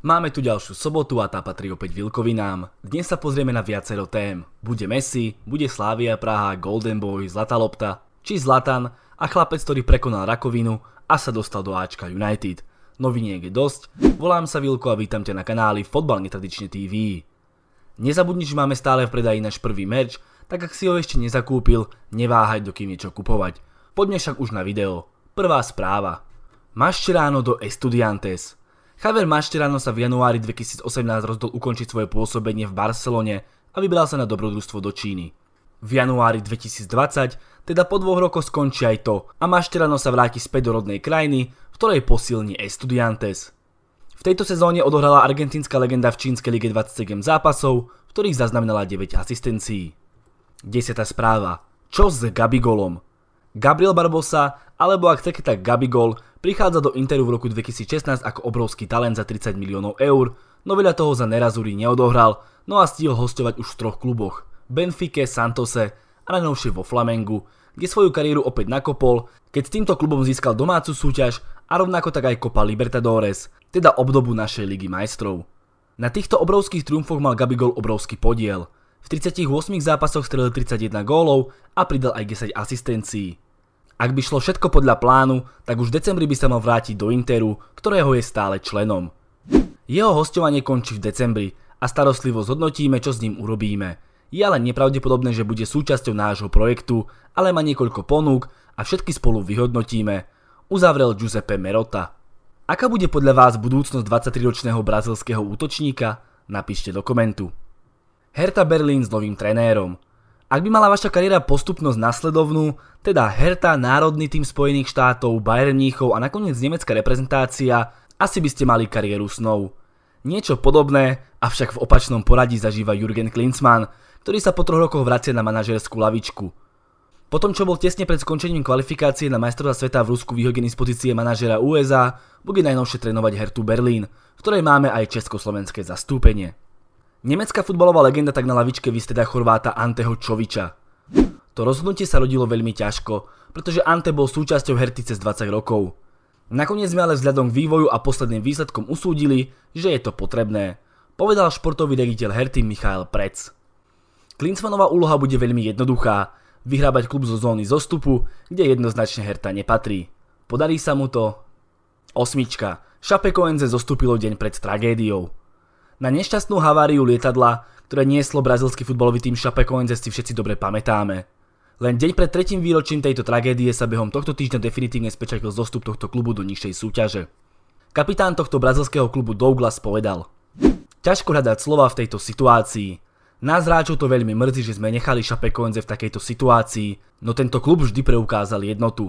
Máme tu ďalšiu sobotu a tá patrí opäť Vilkovinám. Dnes sa pozrieme na viacero tém. Bude Messi, bude Slávia Praha, Golden Boy, Zlatá lopta, či Zlatan a chlapec, ktorý prekonal rakovinu a sa dostal do Ačka United. Noviniek je dosť, volám sa Vilko a vítam ťa na kanáli Fotbal netradične TV. Nezabudni, že máme stále v predaji náš prvý merch, tak ak si ho ešte nezakúpil, neváhaj dokým niečo kupovať. Poďme však už na video. Prvá správa. Mašteráno do Estudiantes. Javier Mašterano sa v januári 2018 rozhodol ukončiť svoje pôsobenie v Barcelone a vybral sa na dobrodružstvo do Číny. V januári 2020, teda po dvoch rokoch skončí aj to a Mašterano sa vráti späť do rodnej krajiny, v ktorej posilní Estudiantes. V tejto sezóne odohrala argentínska legenda v čínskej lige 27 zápasov, v ktorých zaznamenala 9 asistencií. 10. správa. Čo s Gabigolom? Gabriel Barbosa, alebo ak chcete tak Gabigol, prichádza do Interu v roku 2016 ako obrovský talent za 30 miliónov eur, no veľa toho za Nerazuri neodohral, no a stihol hostovať už v troch kluboch. Benfike, Santose a najnovšie vo Flamengu, kde svoju kariéru opäť nakopol, keď s týmto klubom získal domácu súťaž a rovnako tak aj Copa Libertadores, teda obdobu našej ligy majstrov. Na týchto obrovských triumfoch mal Gabigol obrovský podiel – v 38 zápasoch strelil 31 gólov a pridal aj 10 asistencií. Ak by šlo všetko podľa plánu, tak už v decembri by sa mal vrátiť do Interu, ktorého je stále členom. Jeho hostovanie končí v decembri a starostlivo zhodnotíme, čo s ním urobíme. Je ale nepravdepodobné, že bude súčasťou nášho projektu, ale má niekoľko ponúk a všetky spolu vyhodnotíme, uzavrel Giuseppe Merota. Aká bude podľa vás budúcnosť 23-ročného brazilského útočníka? Napíšte do komentu. Hertha Berlín s novým trenérom. Ak by mala vaša kariéra postupnosť nasledovnú, teda Hertha, národný tým Spojených štátov, Bayern Mníchov a nakoniec nemecká reprezentácia, asi by ste mali kariéru snov. Niečo podobné, avšak v opačnom poradí zažíva Jürgen Klinsmann, ktorý sa po troch rokoch vracia na manažerskú lavičku. Po tom, čo bol tesne pred skončením kvalifikácie na majstrovstvá sveta v Rusku vyhodený z pozície manažera USA, bude najnovšie trénovať Hertu Berlín, v ktorej máme aj československé zastúpenie. Nemecká futbalová legenda tak na lavičke vystredá Chorváta Anteho Čoviča. To rozhodnutie sa rodilo veľmi ťažko, pretože Ante bol súčasťou herty cez 20 rokov. Nakoniec sme ale vzhľadom k vývoju a posledným výsledkom usúdili, že je to potrebné, povedal športový riaditeľ Herty Michael Prec. Klinsmanová úloha bude veľmi jednoduchá, vyhrábať klub zo zóny zostupu, kde jednoznačne Herta nepatrí. Podarí sa mu to? Osmička. Šapeko NZ zostúpilo deň pred tragédiou na nešťastnú haváriu lietadla, ktoré nieslo brazilský futbalový tým Chapecoense si všetci dobre pamätáme. Len deň pred tretím výročím tejto tragédie sa behom tohto týždňa definitívne spečakil zostup tohto klubu do nižšej súťaže. Kapitán tohto brazilského klubu Douglas povedal Ťažko hľadať slova v tejto situácii. Nás hráčov to veľmi mrzí, že sme nechali Chapecoense v takejto situácii, no tento klub vždy preukázal jednotu.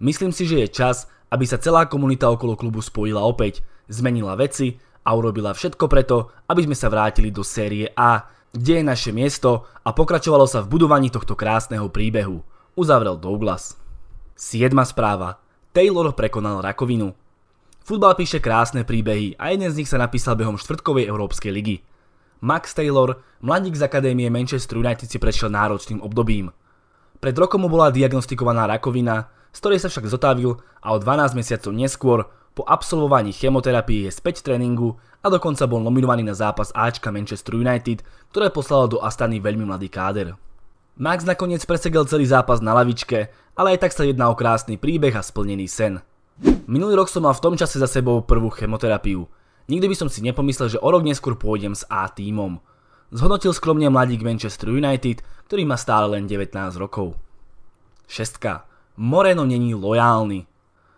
Myslím si, že je čas, aby sa celá komunita okolo klubu spojila opäť, zmenila veci a urobila všetko preto, aby sme sa vrátili do série A, kde je naše miesto a pokračovalo sa v budovaní tohto krásneho príbehu, uzavrel Douglas. Siedma správa. Taylor prekonal rakovinu. Futbal píše krásne príbehy a jeden z nich sa napísal behom štvrtkovej Európskej ligy. Max Taylor, mladík z akadémie Manchester United si prešiel náročným obdobím. Pred rokom mu bola diagnostikovaná rakovina, z ktorej sa však zotavil a o 12 mesiacov neskôr po absolvovaní chemoterapie je späť tréningu a dokonca bol nominovaný na zápas Ačka Manchester United, ktoré poslalo do Astany veľmi mladý káder. Max nakoniec presegel celý zápas na lavičke, ale aj tak sa jedná o krásny príbeh a splnený sen. Minulý rok som mal v tom čase za sebou prvú chemoterapiu. Nikdy by som si nepomyslel, že o rok neskôr pôjdem s A tímom. Zhodnotil skromne mladík Manchester United, ktorý má stále len 19 rokov. 6. Moreno není lojálny.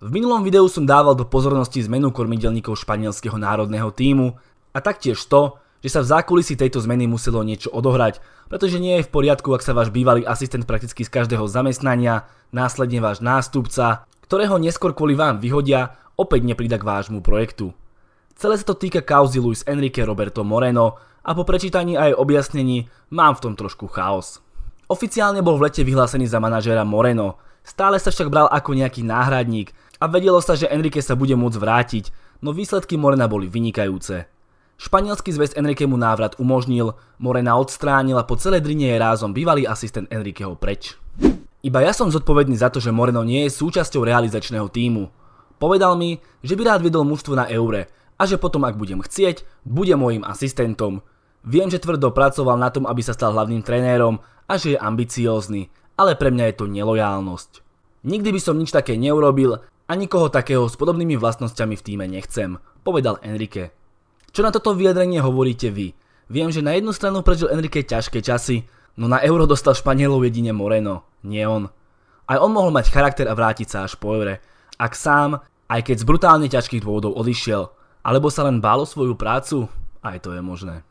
V minulom videu som dával do pozornosti zmenu kormidelníkov španielského národného týmu a taktiež to, že sa v zákulisi tejto zmeny muselo niečo odohrať, pretože nie je v poriadku, ak sa váš bývalý asistent prakticky z každého zamestnania, následne váš nástupca, ktorého neskôr kvôli vám vyhodia, opäť neprida k vášmu projektu. Celé sa to týka kauzy Luis Enrique Roberto Moreno a po prečítaní aj objasnení mám v tom trošku chaos. Oficiálne bol v lete vyhlásený za manažéra Moreno, stále sa však bral ako nejaký náhradník, a vedelo sa, že Enrique sa bude môcť vrátiť, no výsledky Morena boli vynikajúce. Španielský zväz Enrique mu návrat umožnil, Morena odstránil a po celé drine je rázom bývalý asistent Enriqueho preč. Iba ja som zodpovedný za to, že Moreno nie je súčasťou realizačného týmu. Povedal mi, že by rád vedol mužstvo na eure a že potom, ak budem chcieť, bude môjim asistentom. Viem, že tvrdo pracoval na tom, aby sa stal hlavným trenérom a že je ambiciózny, ale pre mňa je to nelojálnosť. Nikdy by som nič také neurobil a nikoho takého s podobnými vlastnosťami v týme nechcem, povedal Enrique. Čo na toto vyjadrenie hovoríte vy? Viem, že na jednu stranu prežil Enrique ťažké časy, no na euro dostal Španielov jedine Moreno, nie on. Aj on mohol mať charakter a vrátiť sa až po eure. Ak sám, aj keď z brutálne ťažkých dôvodov odišiel, alebo sa len bálo svoju prácu, aj to je možné.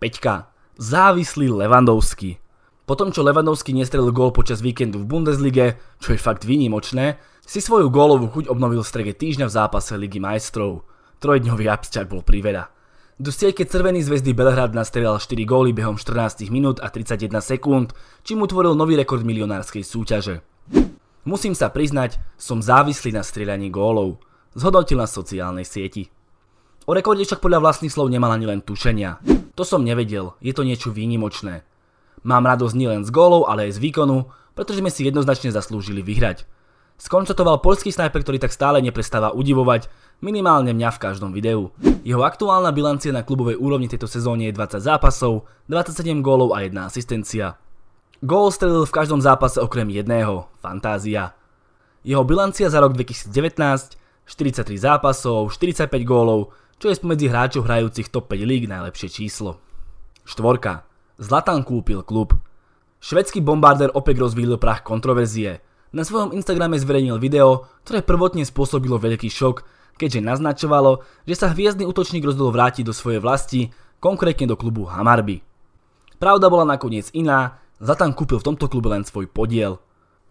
Peťka. Závislý Levandovský. Po tom, čo Levandovský nestrelil gól počas víkendu v Bundeslige, čo je fakt výnimočné, si svoju gólovú chuť obnovil v strede týždňa v zápase Ligy majstrov. Trojdňový absťak bol priveľa. Do stejke Crvený zväzdy Belhrad nastrelal 4 góly behom 14 minút a 31 sekúnd, čím utvoril nový rekord milionárskej súťaže. Musím sa priznať, som závislý na strieľaní gólov, zhodnotil na sociálnej sieti. O rekorde však podľa vlastných slov nemal ani len tušenia. To som nevedel, je to niečo výnimočné. Mám radosť nielen z gólov, ale aj z výkonu, pretože sme si jednoznačne zaslúžili vyhrať, Skonštatoval polský snajper, ktorý tak stále neprestáva udivovať, minimálne mňa v každom videu. Jeho aktuálna bilancia na klubovej úrovni tejto sezóne je 20 zápasov, 27 gólov a 1 asistencia. Gól strelil v každom zápase okrem jedného, Fantázia. Jeho bilancia za rok 2019, 43 zápasov, 45 gólov, čo je spomedzi hráčov hrajúcich top 5 líg najlepšie číslo. Štvorka. Zlatan kúpil klub. Švedský bombarder opäť rozvíjil prach kontroverzie – na svojom Instagrame zverejnil video, ktoré prvotne spôsobilo veľký šok, keďže naznačovalo, že sa hviezdny útočník rozhodol vrátiť do svojej vlasti, konkrétne do klubu Hamarby. Pravda bola nakoniec iná, Zlatan kúpil v tomto klube len svoj podiel.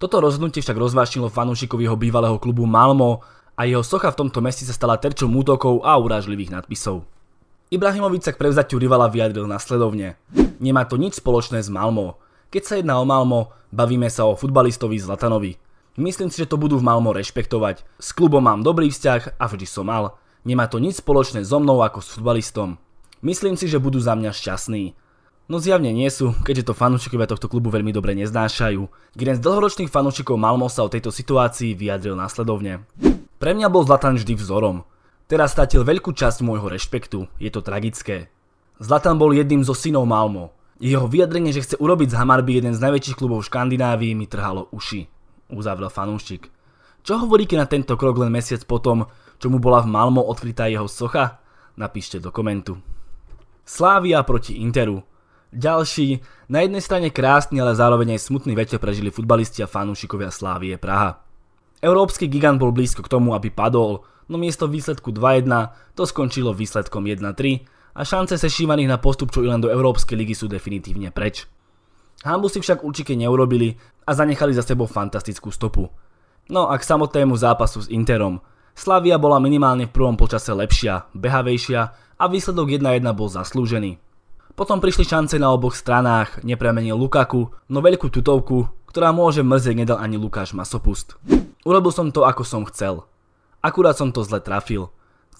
Toto rozhodnutie však rozvášnilo fanúšikov jeho bývalého klubu Malmo a jeho socha v tomto meste sa stala terčom útokov a urážlivých nadpisov. Ibrahimovic sa k prevzatiu rivala vyjadril nasledovne. Nemá to nič spoločné s Malmo. Keď sa jedná o Malmo, bavíme sa o futbalistovi Zlatanovi. Myslím si, že to budú v Malmo rešpektovať. S klubom mám dobrý vzťah a vždy som mal. Nemá to nič spoločné so mnou ako s futbalistom. Myslím si, že budú za mňa šťastní. No zjavne nie sú, keďže to fanúšikovia tohto klubu veľmi dobre neznášajú. Jeden z dlhoročných fanúšikov Malmo sa o tejto situácii vyjadril následovne. Pre mňa bol Zlatan vždy vzorom. Teraz stratil veľkú časť môjho rešpektu, je to tragické. Zlatan bol jedným zo synov Malmo. Jeho vyjadrenie, že chce urobiť z Hamarby jeden z najväčších klubov v Škandinávii, mi trhalo uši, uzavrel fanúšik. Čo hovoríte na tento krok len mesiac potom, čo mu bola v Malmo odkrytá jeho socha? Napíšte do komentu. Slávia proti Interu. Ďalší, na jednej strane krásny, ale zároveň aj smutný večer prežili futbalisti a fanúšikovia Slávie Praha. Európsky gigant bol blízko k tomu, aby padol, no miesto výsledku 2-1 to skončilo výsledkom 1-3 a šance sešívaných na postup čo i len do Európskej ligy sú definitívne preč. Hambu si však určite neurobili a zanechali za sebou fantastickú stopu. No a k samotnému zápasu s Interom. Slavia bola minimálne v prvom počase lepšia, behavejšia a výsledok 1-1 bol zaslúžený. Potom prišli šance na oboch stranách, nepremenil Lukaku, no veľkú tutovku, ktorá môže mrzieť nedal ani Lukáš Masopust. Urobil som to ako som chcel. Akurát som to zle trafil.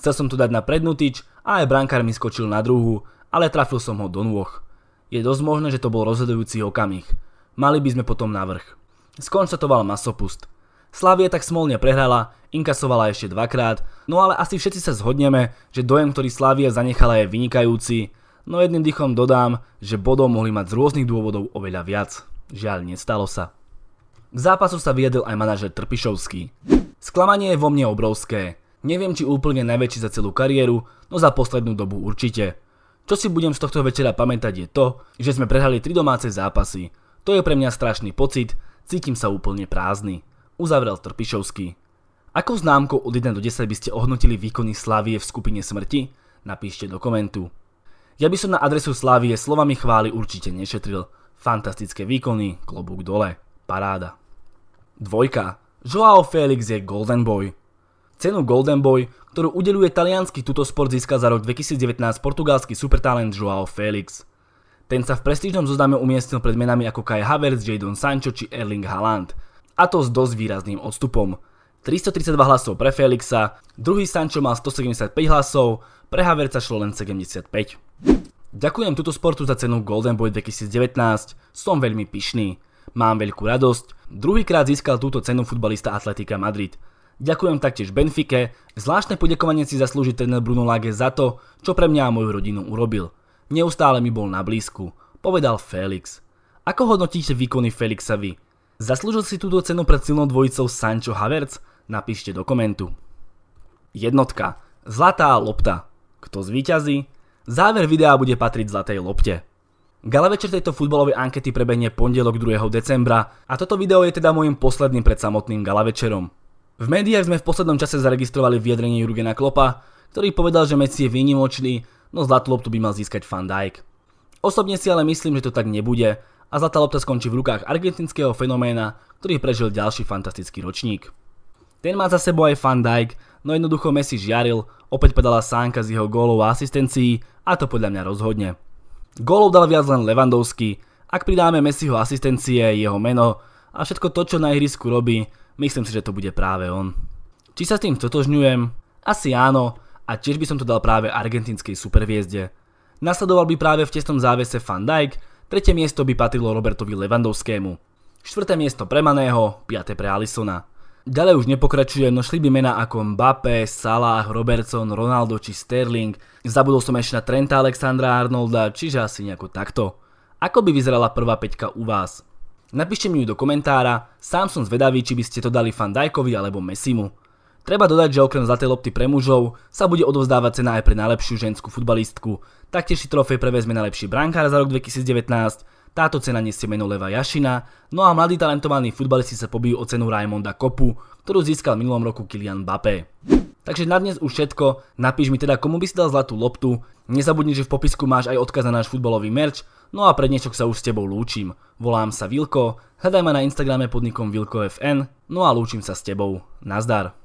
Chcel som to dať na prednú tyč a aj brankár mi skočil na druhú, ale trafil som ho do nôh. Je dosť možné, že to bol rozhodujúci okamih. Mali by sme potom navrh. Skonštatoval masopust. Slavie tak smolne prehrala, inkasovala ešte dvakrát, no ale asi všetci sa zhodneme, že dojem, ktorý Slavia zanechala je vynikajúci, no jedným dýchom dodám, že bodov mohli mať z rôznych dôvodov oveľa viac. Žiaľ, nestalo sa. K zápasu sa vyjadil aj manažer Trpišovský. Sklamanie je vo mne obrovské. Neviem, či úplne najväčší za celú kariéru, no za poslednú dobu určite. Čo si budem z tohto večera pamätať je to, že sme prehrali tri domáce zápasy. To je pre mňa strašný pocit, cítim sa úplne prázdny. Uzavrel Trpišovský. Ako známkou od 1 do 10 by ste ohnotili výkony Slavie v skupine smrti? Napíšte do komentu. Ja by som na adresu Slavie slovami chvály určite nešetril. Fantastické výkony, klobúk dole. Paráda. Dvojka. Joao Felix je Golden Boy. Cenu Golden Boy, ktorú udeluje talianský tuto sport získal za rok 2019 portugalský supertalent Joao Felix. Ten sa v prestížnom zozname umiestnil pred menami ako Kai Havertz, Jadon Sancho či Erling Haaland. A to s dosť výrazným odstupom. 332 hlasov pre Felixa, druhý Sancho mal 175 hlasov, pre Havertza šlo len 75. Ďakujem tuto sportu za cenu Golden Boy 2019, som veľmi pyšný. Mám veľkú radosť, druhýkrát získal túto cenu futbalista Atletika Madrid – Ďakujem taktiež Benfike, zvláštne podekovanie si zaslúži tréner Bruno Lage za to, čo pre mňa a moju rodinu urobil. Neustále mi bol na blízku, povedal Felix. Ako hodnotíte výkony Felixa vy? Zaslúžil si túto cenu pred silnou dvojicou Sancho Havertz? Napíšte do komentu. Jednotka. Zlatá lopta. Kto zvíťazí? Záver videa bude patriť zlatej lopte. Gala večer tejto futbalovej ankety prebehne pondelok 2. decembra a toto video je teda môjim posledným pred samotným gala večerom. V médiách sme v poslednom čase zaregistrovali vyjadrenie Jurgena Klopa, ktorý povedal, že Messi je výnimočný, no zlatú loptu by mal získať Van Dijk. Osobne si ale myslím, že to tak nebude a zlatá lopta skončí v rukách argentinského fenoména, ktorý prežil ďalší fantastický ročník. Ten má za sebou aj Van Dijk, no jednoducho Messi žiaril, opäť padala sánka z jeho gólov a asistencií a to podľa mňa rozhodne. Gólov dal viac len Levandovský, ak pridáme Messiho asistencie, jeho meno a všetko to, čo na ihrisku robí, Myslím si, že to bude práve on. Či sa s tým totožňujem? Asi áno, a tiež by som to dal práve argentinskej superviezde. Nasledoval by práve v testom závese Van Dijk, tretie miesto by patrilo Robertovi Levandovskému, štvrté miesto pre Maného, piaté pre Alisona. Ďalej už nepokračujem, no šli by mená ako Mbappé, Salah, Robertson, Ronaldo či Sterling. Zabudol som ešte na Trenta Alexandra Arnolda, čiže asi nejako takto. Ako by vyzerala prvá peťka u vás? Napíšte mi ju do komentára, sám som zvedavý, či by ste to dali Fandajkovi alebo Messimu. Treba dodať, že okrem zlatej lopty pre mužov sa bude odovzdávať cena aj pre najlepšiu ženskú futbalistku. Taktiež si trofej prevezme najlepší brankár za rok 2019, táto cena nesie meno Leva Jašina, no a mladí talentovaní futbalisti sa pobijú o cenu Raimonda Kopu, ktorú získal minulom roku Kylian Mbappé. Takže na dnes už všetko, napíš mi teda komu by si dal zlatú loptu, nezabudni, že v popisku máš aj odkaz na náš futbalový merch, no a pre dnešok sa už s tebou lúčim. Volám sa Vilko, hľadaj ma na Instagrame podnikom VilkoFN, no a lúčim sa s tebou. Nazdar.